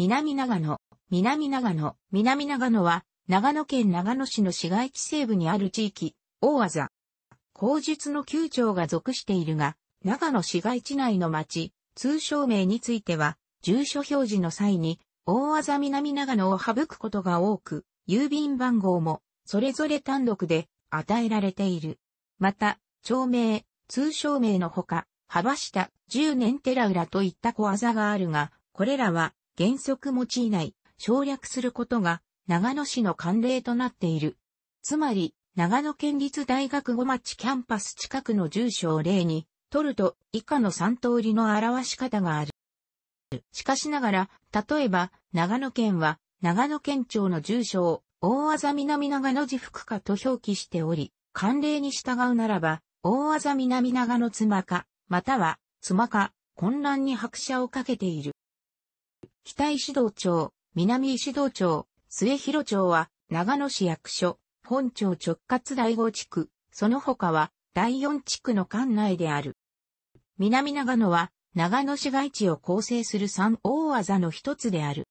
南長野、南長野、南長野は、長野県長野市の市街地西部にある地域、大技。口述の9町が属しているが、長野市街地内の町、通称名については、住所表示の際に、大技南長野を省くことが多く、郵便番号も、それぞれ単独で、与えられている。また、町名、通称名のほか、幅下、十年寺浦といった小技があるが、これらは、原則用いない、省略することが長野市の慣例となっている。つまり、長野県立大学5町キャンパス近くの住所を例に、取ると以下の3通りの表し方がある。しかしながら、例えば、長野県は、長野県庁の住所を、大あ南長野寺福かと表記しており、慣例に従うならば、大あ南長野妻か、または、妻か、混乱に拍車をかけている。北石道町、南石道町、末広町は、長野市役所、本町直轄第5地区、その他は、第4地区の管内である。南長野は、長野市街地を構成する三大技の一つである。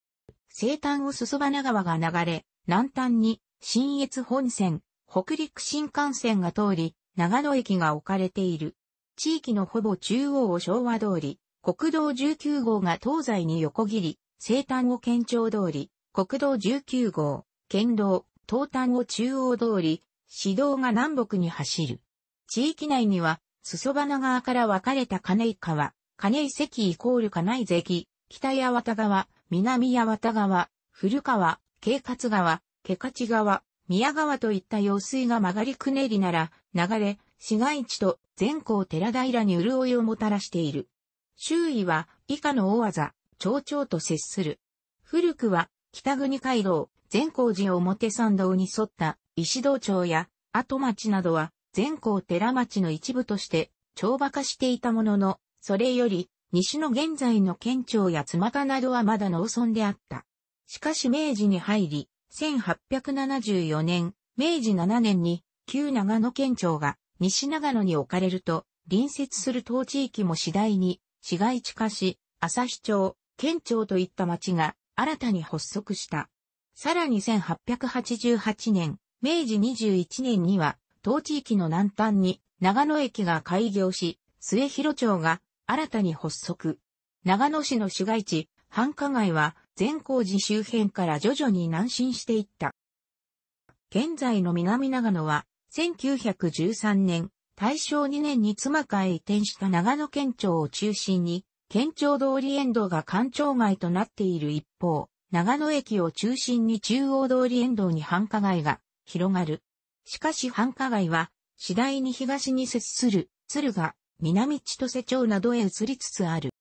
西端を裾花川が流れ、南端に、新越本線、北陸新幹線が通り、長野駅が置かれている。地域のほぼ中央を昭和通り、国道19号が東西に横切り、西端を県庁通り、国道19号、県道、東端を中央通り、市道が南北に走る。地域内には、裾花川から分かれた金井川、金井関イコール金井関、北八幡川、南八幡川、古川、慶勝川、毛勝川、宮川といった用水が曲がりくねりなら、流れ、市街地と全校寺平に潤いをもたらしている。周囲は以下の大技、町長と接する。古くは北国街道、善光寺表参道に沿った石道町や後町などは善光寺町の一部として町場化していたものの、それより西の現在の県庁や妻田などはまだ農村であった。しかし明治に入り、1874年、明治7年に旧長野県庁が西長野に置かれると、隣接する当地域も次第に市街地化し、旭町、県庁といった町が新たに発足した。さらに1888年、明治21年には、当地域の南端に長野駅が開業し、末広町が新たに発足。長野市の市街地、繁華街は善光寺周辺から徐々に南進していった。現在の南長野は1913年大正2年に妻家へ移転した長野県庁を中心に、県庁通り沿道が官庁街となっている一方、長野駅を中心に中央通り沿道に繁華街が広がる。しかし繁華街は次第に東に接する鶴が南千歳町などへ移りつつある。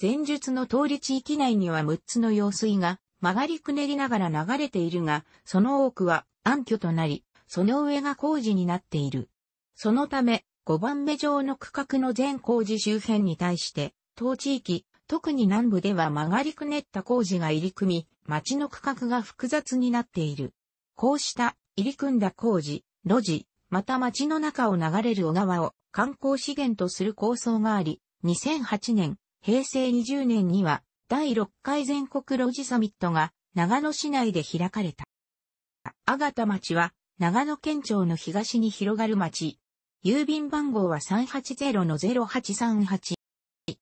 前述の通り地域内には6つの用水が曲がりくねりながら流れているが、その多くは暗渠となり、その上が工事になっている。そのため、5番目上の区画の全工事周辺に対して、当地域、特に南部では曲がりくねった工事が入り組み、町の区画が複雑になっている。こうした入り組んだ工事、路地、また町の中を流れる小川を観光資源とする構想があり、2008年、平成20年には第6回全国路地サミットが長野市内で開かれた。あがた町は長野県庁の東に広がる町、郵便番号は380-0838。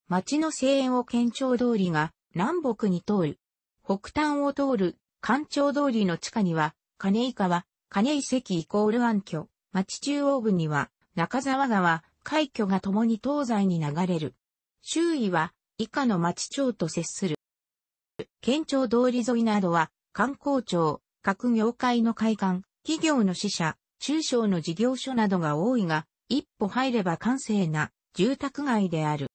町の声援を県庁通りが南北に通る。北端を通る官庁通りの地下には、金井川、金井関イコール暗渠、町中央部には中沢川、海挙が共に東西に流れる。周囲は以下の町町と接する。県庁通り沿いなどは観光庁、各業界の会館、企業の支社、中小の事業所などが多いが、一歩入れば完成な住宅街である。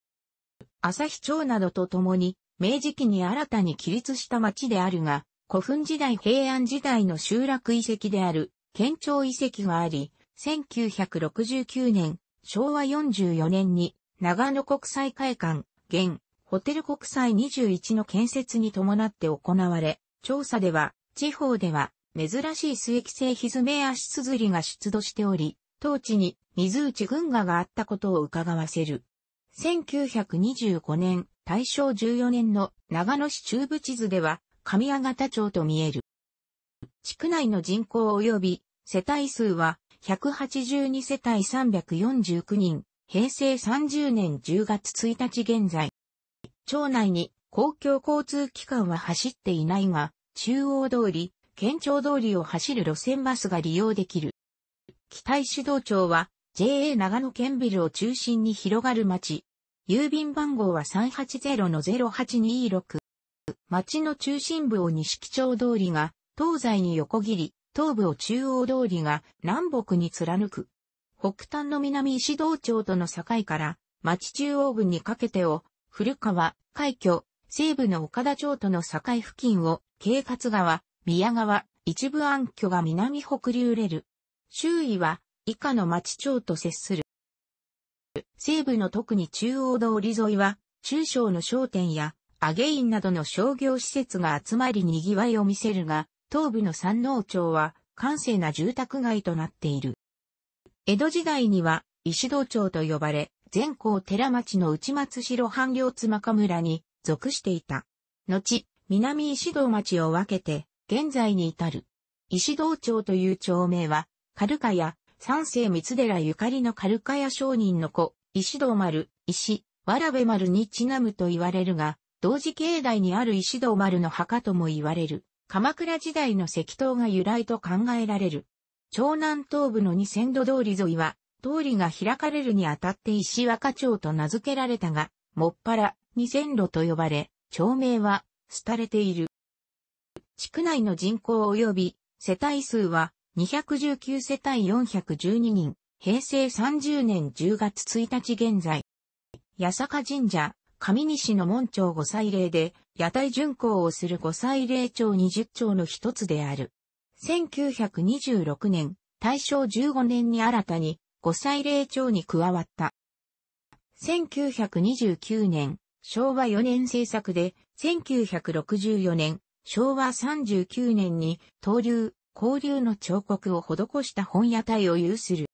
日町などと共に、明治期に新たに起立した町であるが、古墳時代平安時代の集落遺跡である、県庁遺跡があり、1969年、昭和44年に、長野国際会館、現、ホテル国際21の建設に伴って行われ、調査では、地方では、珍しい水液性ひずめ足すずりが出土しており、当地に水内群馬があったことを伺わせる。1925年、大正14年の長野市中部地図では、上谷方町と見える。地区内の人口及び世帯数は182世帯349人、平成30年10月1日現在。町内に公共交通機関は走っていないが、中央通り、県庁通りを走る路線バスが利用できる。北石道町は JA 長野県ビルを中心に広がる町。郵便番号は380-0826。町の中心部を西木町通りが東西に横切り、東部を中央通りが南北に貫く。北端の南石道町との境から町中央部にかけてを古川、海峡、西部の岡田町との境付近を、京勝川、宮川、一部暗渠が南北流れる。周囲は以下の町町と接する。西部の特に中央通り沿いは、中小の商店や、アゲインなどの商業施設が集まり賑わいを見せるが、東部の山王町は、閑静な住宅街となっている。江戸時代には、石戸町と呼ばれ、全校寺町の内松城半両津中村に属していた。後、南石戸町を分けて、現在に至る。石戸町という町名は、カルカヤ、三世三寺ゆかりのカルカヤ商人の子、石堂丸、石、わらべ丸にちなむと言われるが、同時境内にある石堂丸の墓とも言われる、鎌倉時代の石塔が由来と考えられる。長南東部の二千度通り沿いは、通りが開かれるにあたって石若町と名付けられたが、もっぱら二千路と呼ばれ、町名は、廃れている。地区内の人口及び世帯数は219世帯412人、平成30年10月1日現在。八坂神社、上西の門長五祭礼で、屋台巡行をする五祭礼町20町の一つである。1926年、大正15年に新たに、五祭礼町に加わった。1929年、昭和4年制作で、1964年、昭和39年に、東流、交流の彫刻を施した本屋台を有する。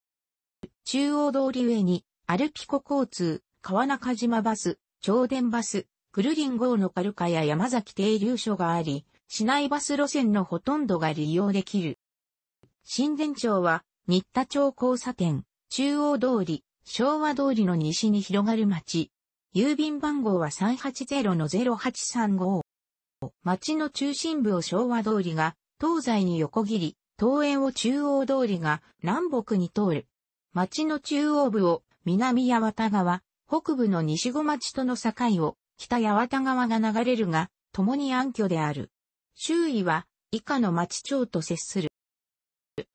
中央通り上に、アルピコ交通、川中島バス、長電バス、クルリン号のカルカや山崎停留所があり、市内バス路線のほとんどが利用できる。新田町は、新田町交差点、中央通り、昭和通りの西に広がる町。郵便番号は380-0835。町の中心部を昭和通りが東西に横切り、東園を中央通りが南北に通る。町の中央部を南八幡川、北部の西小町との境を北八幡川が流れるが、共に暗渠である。周囲は以下の町町と接する。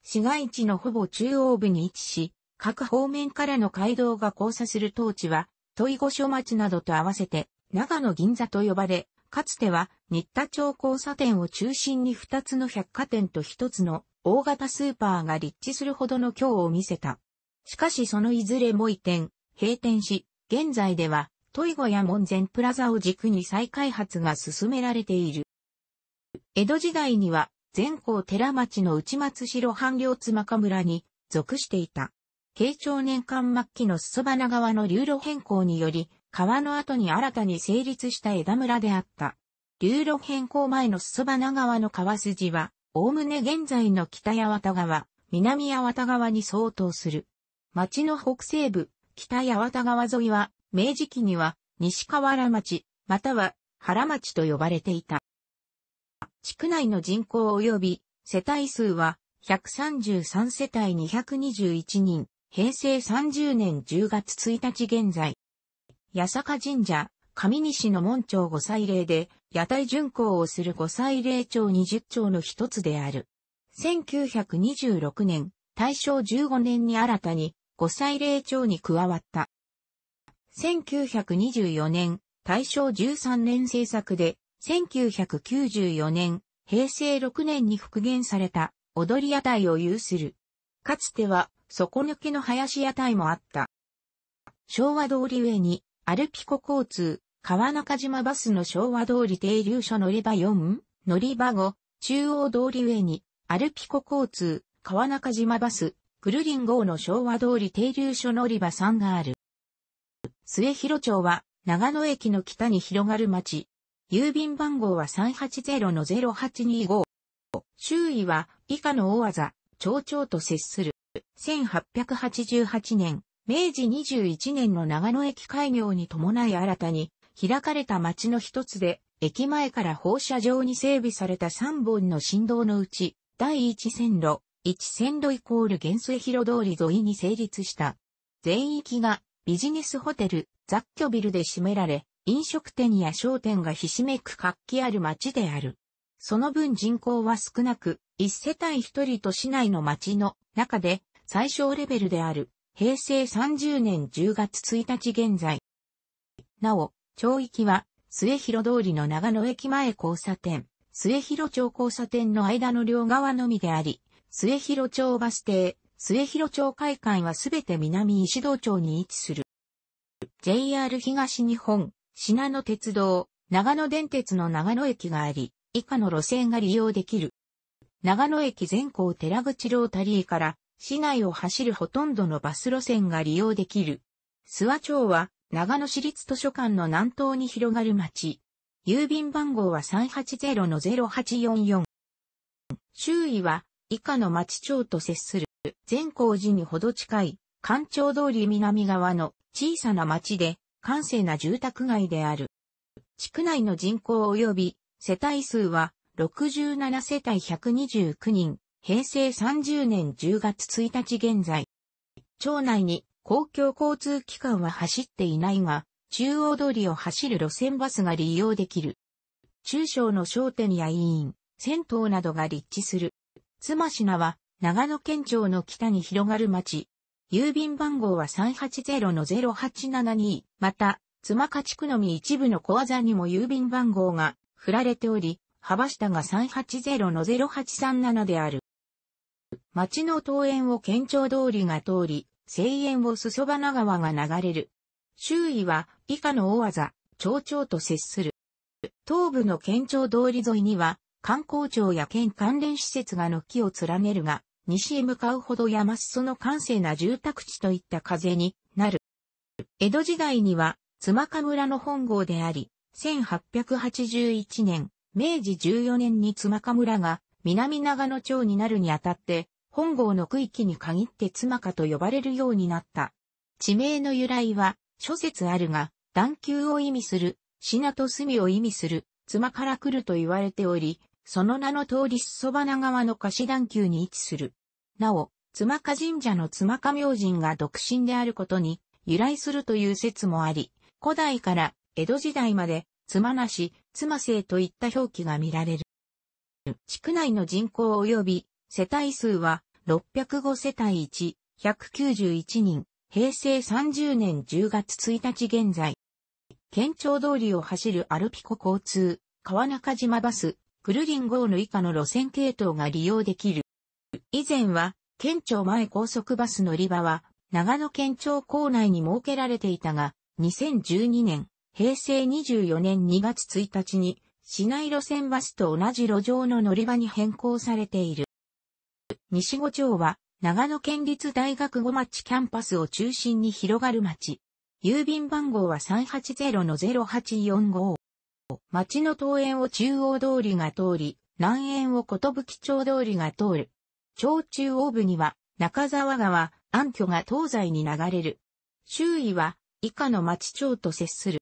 市街地のほぼ中央部に位置し、各方面からの街道が交差する当地は、問御所町などと合わせて、長野銀座と呼ばれ、かつては新田町交差点を中心に2つの百貨店と1つの大型スーパーが立地するほどの強を見せた。しかしそのいずれも移転、閉店し、現在では、トイゴや門前プラザを軸に再開発が進められている。江戸時代には、全校寺町の内松城半領妻中村に属していた。慶長年間末期の裾花川の流路変更により、川の後に新たに成立した枝村であった。流路変更前の裾花川の川筋は、おおむね現在の北八幡川、南八幡川に相当する。町の北西部、北八幡川沿いは、明治期には、西河原町、または、原町と呼ばれていた。地区内の人口及び、世帯数は、133世帯221人、平成30年10月1日現在。八坂神社、上西の門長御祭礼で、屋台巡行をする五歳霊長20丁の一つである。1926年、大正15年に新たに五歳霊長に加わった。1924年、大正13年制作で、1994年、平成6年に復元された踊り屋台を有する。かつては底抜けの林屋台もあった。昭和通り上にアルピコ交通、川中島バスの昭和通り停留所乗り場4、乗り場5、中央通り上に、アルピコ交通、川中島バス、クルリン号の昭和通り停留所乗り場3がある。末広町は、長野駅の北に広がる町。郵便番号は380-0825。周囲は、以下の大技、町長と接する。1888年、明治21年の長野駅開業に伴い新たに、開かれた街の一つで、駅前から放射状に整備された3本の振動のうち、第1線路、1線路イコール原水広通り沿いに成立した。全域がビジネスホテル、雑居ビルで占められ、飲食店や商店がひしめく活気ある街である。その分人口は少なく、1世帯1人と市内の町の中で最小レベルである平成30年10月1日現在。なお、町域は、末広通りの長野駅前交差点、末広町交差点の間の両側のみであり、末広町バス停、末広町会館はすべて南石道町に位置する。JR 東日本、品野鉄道、長野電鉄の長野駅があり、以下の路線が利用できる。長野駅全校寺口ロータリーから市内を走るほとんどのバス路線が利用できる。諏訪町は長野市立図書館の南東に広がる町。郵便番号は380-0844。周囲は以下の町町と接する善光寺にほど近い関町通り南側の小さな町で閑静な住宅街である。地区内の人口及び世帯数は67世帯129人、平成30年10月1日現在。町内に公共交通機関は走っていないが、中央通りを走る路線バスが利用できる。中小の商店や委員、銭湯などが立地する。妻品は長野県庁の北に広がる町。郵便番号は380-0872。また、妻家地区のみ一部の小技にも郵便番号が振られており、幅下が380-0837である。町の東園を県庁通りが通り、声援を裾花川が流れる。周囲は以下の大技、町長と接する。東部の県庁通り沿いには、観光庁や県関連施設が軒を連ねるが、西へ向かうほど山裾の閑静な住宅地といった風になる。江戸時代には、妻鹿村の本郷であり、1881年、明治14年に妻鹿村が南長野町になるにあたって、本郷の区域に限って妻家と呼ばれるようになった。地名の由来は、諸説あるが、段丘を意味する、品と隅を意味する、妻から来ると言われており、その名の通り裾花川の貸し段丘に位置する。なお、妻家神社の妻家明神が独身であることに由来するという説もあり、古代から江戸時代まで妻なし、妻姓といった表記が見られる。地区内の人口及び世帯数は605世帯1、191人、平成30年10月1日現在。県庁通りを走るアルピコ交通、川中島バス、クルリン号の以下の路線系統が利用できる。以前は、県庁前高速バス乗り場は、長野県庁構内に設けられていたが、2012年、平成24年2月1日に、市内路線バスと同じ路上の乗り場に変更されている。西五町は、長野県立大学五町キャンパスを中心に広がる町。郵便番号は380-0845。町の東園を中央通りが通り、南園をことぶき町通りが通る。町中央部には、中沢川、暗渠が東西に流れる。周囲は、以下の町町と接する。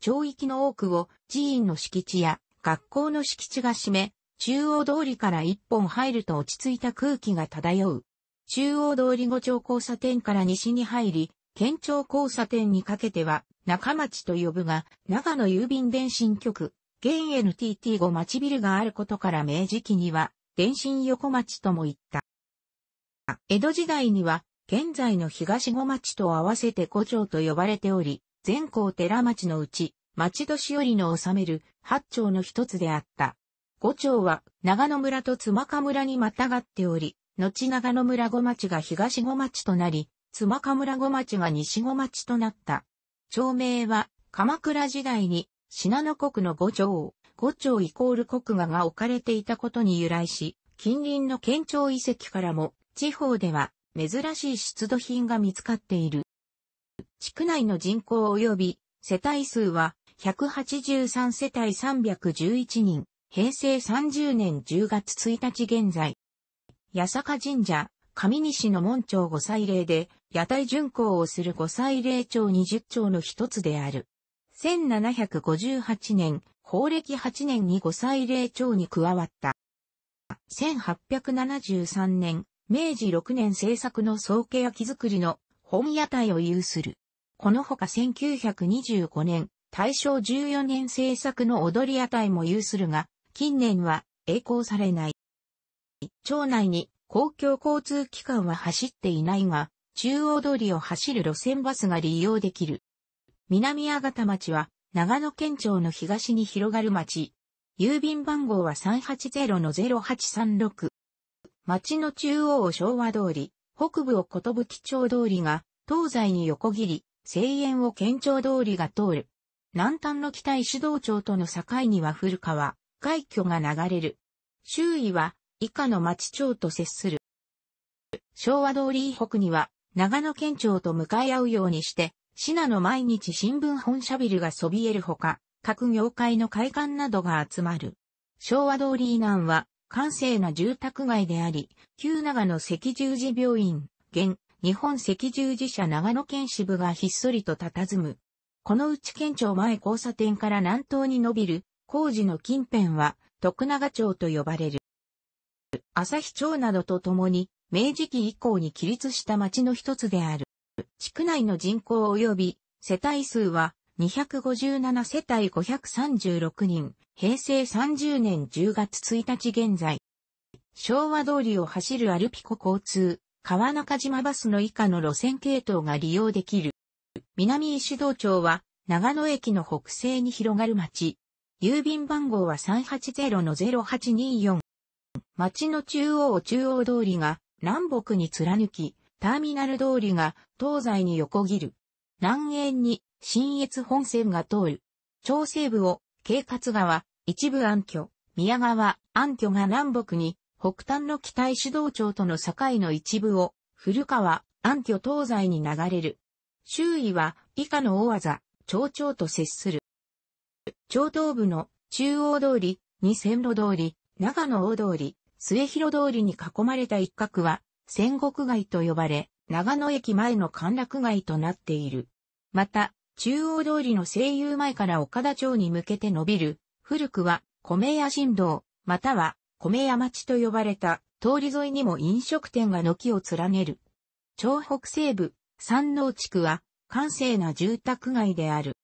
町域の多くを寺院の敷地や学校の敷地が占め、中央通りから一本入ると落ち着いた空気が漂う。中央通り五丁交差点から西に入り、県庁交差点にかけては、中町と呼ぶが、長野郵便電信局、現 NTT5 町ビルがあることから明治期には、電信横町とも言った。江戸時代には、現在の東五町と合わせて五町と呼ばれており、全校寺町のうち、町年寄りの治める八町の一つであった。五町は長野村と妻賀村にまたがっており、後長野村五町が東五町となり、妻賀村五町が西五町となった。町名は鎌倉時代に信濃国の五町、五町イコール国画が置かれていたことに由来し、近隣の県庁遺跡からも地方では珍しい出土品が見つかっている。地区内の人口及び世帯数は183世帯311人。平成30年10月1日現在、八坂神社、上西の門町御祭礼で、屋台巡行をする御祭礼町20町の一つである。1758年、法暦8年に御祭礼町に加わった。1873年、明治6年制作の総家焼き作りの本屋台を有する。このほか1925年、大正14年制作の踊り屋台も有するが、近年は栄光されない。町内に公共交通機関は走っていないが、中央通りを走る路線バスが利用できる。南阿形町は長野県庁の東に広がる町。郵便番号は380-0836。町の中央を昭和通り、北部をことぶ基町通りが、東西に横切り、西園を県庁通りが通る。南端の北石道町との境には古川。海峡が流れる。周囲は以下の町町と接する。昭和通り以北には長野県庁と向かい合うようにして、信濃の毎日新聞本社ビルがそびえるほか、各業界の会館などが集まる。昭和通り以南は、閑静な住宅街であり、旧長野赤十字病院、現、日本赤十字社長野県支部がひっそりと佇む。このうち県庁前交差点から南東に伸びる工事の近辺は、徳永町と呼ばれる。朝日町などとともに、明治期以降に起立した町の一つである。地区内の人口及び世帯数は257世帯536人、平成30年10月1日現在。昭和通りを走るアルピコ交通、川中島バスの以下の路線系統が利用できる。南石道町は長野駅の北西に広がる町、郵便番号は380-0824。町の中央を中央通りが南北に貫き、ターミナル通りが東西に横切る。南縁に新越本線が通る。朝西部を、京勝川、一部暗渠、宮川、暗渠が南北に、北端の北主道町との境の一部を、古川、暗渠東西に流れる。周囲は以下の大技、町長と接する。町東部の中央通り、二線路通り、長野大通り、末広通りに囲まれた一角は、戦国街と呼ばれ、長野駅前の歓楽街となっている。また、中央通りの西友前から岡田町に向けて伸びる、古くは米屋新道、または米屋町と呼ばれた通り沿いにも飲食店が軒を連ねる。町北西部、山王地区は、閑静な住宅街である。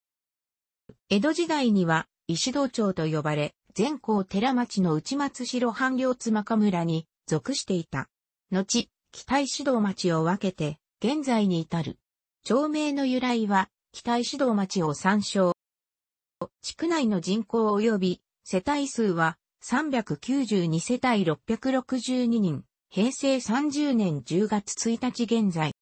江戸時代には石戸町と呼ばれ、全校寺町の内松城半領津中村に属していた。後、北石道町を分けて、現在に至る。町名の由来は、北石道町を参照。地区内の人口及び世帯数は392世帯662人、平成30年10月1日現在。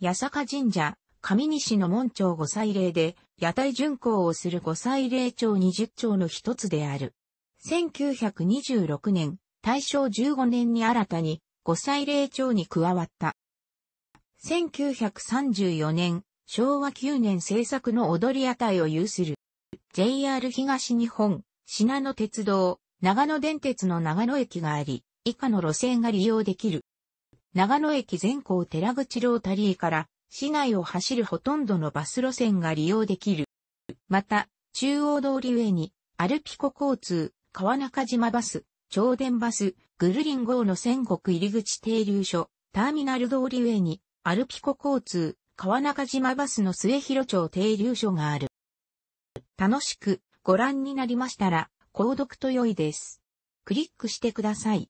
八坂神社、上西の門町御祭礼で、屋台巡行をする五歳霊長20丁の一つである。1926年、大正15年に新たに五歳霊長に加わった。1934年、昭和9年制作の踊り屋台を有する。JR 東日本、品野鉄道、長野電鉄の長野駅があり、以下の路線が利用できる。長野駅全港寺口ロータリーから市内を走るほとんどのバス路線が利用できる。また、中央通り上に、アルピコ交通、川中島バス、超電バス、グルリン号の仙国入口停留所、ターミナル通り上に、アルピコ交通、川中島バスの末広町停留所がある。楽しくご覧になりましたら、購読と良いです。クリックしてください。